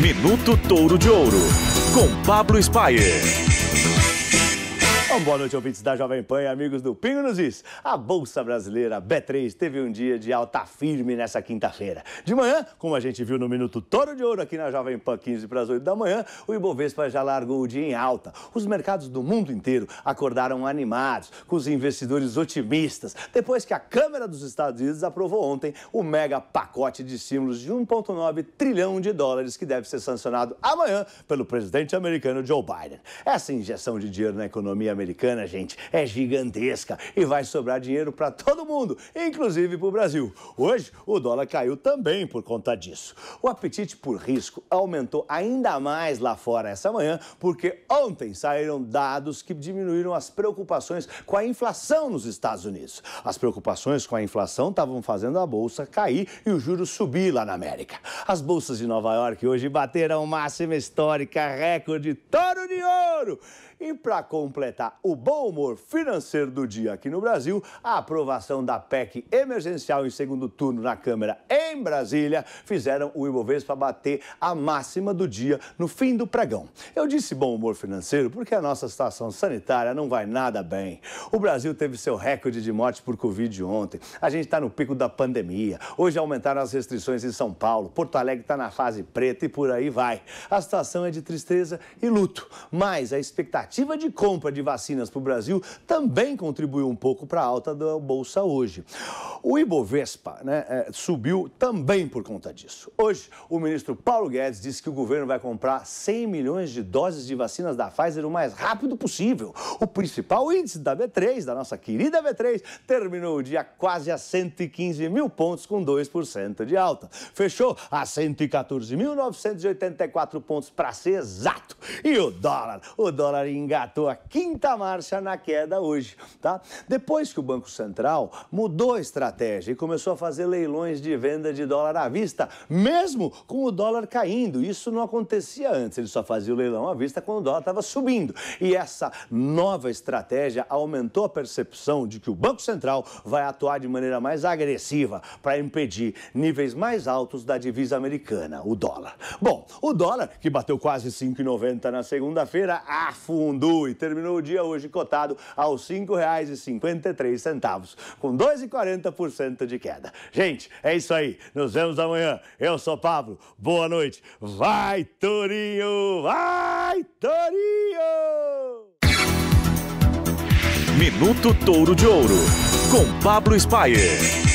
Minuto Touro de Ouro, com Pablo Spayer. Bom, então, boa noite, ouvintes da Jovem Pan e amigos do Pingo nos Is. A Bolsa Brasileira B3 teve um dia de alta firme nessa quinta-feira. De manhã, como a gente viu no Minuto Toro de Ouro aqui na Jovem Pan, 15 para as 8 da manhã, o Ibovespa já largou o dia em alta. Os mercados do mundo inteiro acordaram animados, com os investidores otimistas, depois que a Câmara dos Estados Unidos aprovou ontem o mega pacote de estímulos de 1,9 trilhão de dólares que deve ser sancionado amanhã pelo presidente americano Joe Biden. Essa injeção de dinheiro na economia americana, gente, é gigantesca e vai sobrar dinheiro para todo mundo, inclusive para o Brasil. Hoje, o dólar caiu também por conta disso. O apetite por risco aumentou ainda mais lá fora essa manhã, porque ontem saíram dados que diminuíram as preocupações com a inflação nos Estados Unidos. As preocupações com a inflação estavam fazendo a bolsa cair e o juro subir lá na América. As bolsas de Nova York hoje bateram máxima histórica, recorde, toro de ouro. E para completar o bom humor financeiro do dia aqui no Brasil, a aprovação da PEC emergencial em segundo turno na Câmara é em Brasília fizeram o Ibovespa bater a máxima do dia no fim do pregão. Eu disse bom humor financeiro porque a nossa situação sanitária não vai nada bem. O Brasil teve seu recorde de mortes por Covid ontem. A gente está no pico da pandemia. Hoje aumentaram as restrições em São Paulo. Porto Alegre está na fase preta e por aí vai. A situação é de tristeza e luto. Mas a expectativa de compra de vacinas para o Brasil também contribuiu um pouco para a alta da Bolsa hoje. O Ibovespa né, é, subiu também por conta disso. Hoje, o ministro Paulo Guedes disse que o governo vai comprar 100 milhões de doses de vacinas da Pfizer o mais rápido possível. O principal índice da B3, da nossa querida B3, terminou o dia quase a 115 mil pontos, com 2% de alta. Fechou a 114.984 pontos, para ser exato. E o dólar? O dólar engatou a quinta marcha na queda hoje, tá? Depois que o Banco Central mudou a estratégia e começou a fazer leilões de venda de dólar à vista, mesmo com o dólar caindo. Isso não acontecia antes, ele só fazia o leilão à vista quando o dólar estava subindo. E essa nova estratégia aumentou a percepção de que o Banco Central vai atuar de maneira mais agressiva para impedir níveis mais altos da divisa americana, o dólar. Bom, o dólar, que bateu quase 5,90 na segunda-feira, afundou e terminou o dia hoje cotado aos R$ 5,53, com 2,40% de queda. Gente, é isso aí. Nos vemos amanhã. Eu sou Pablo. Boa noite. Vai, Torinho! Vai, Torinho! Minuto Touro de Ouro, com Pablo Spire.